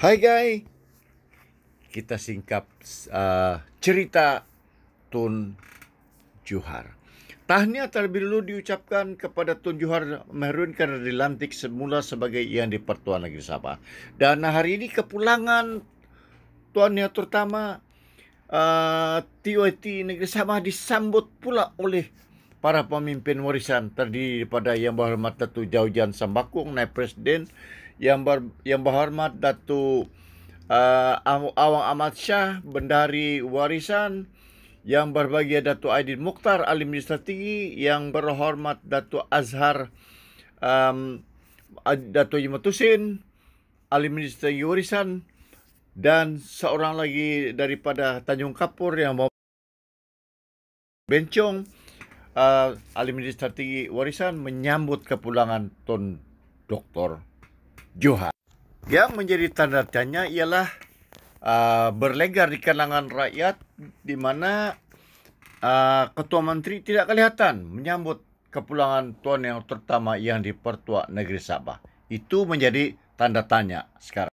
Hai guys. Kita singkap uh, cerita Tun Juhar. Tahniah terlebih dulu diucapkan kepada Tun Juhar Mahrun kerana dilantik semula sebagai yang di-Pertua Negeri Sabah. Dan hari ini kepulangan Tuan Yang Terutama uh, TOT Negeri Sabah disambut pula oleh para pemimpin warisan terdiri daripada Yang Berhormat Datuk Jaujan Sambakung naib presiden Yang Ber Yang Berhormat Datuk uh, Awang Ahmad Shah bendahari warisan Yang Berbahagia Datuk Aidil Mukhtar ahli majlis tertinggi Yang Berhormat Datuk Azhar um, Datuk Haji Matusin ahli majlis warisan dan seorang lagi daripada Tanjung Kapur yang mau bencong uh, eh, alim Tati Warisan menyambut kepulangan Tun Dr. Johan. Yang menjadi tanda tanya ialah uh, berlegar di kalangan rakyat di mana uh, ketua menteri tidak kelihatan menyambut kepulangan tuan yang terutama yang di Pertua Negeri Sabah. Itu menjadi tanda tanya sekarang.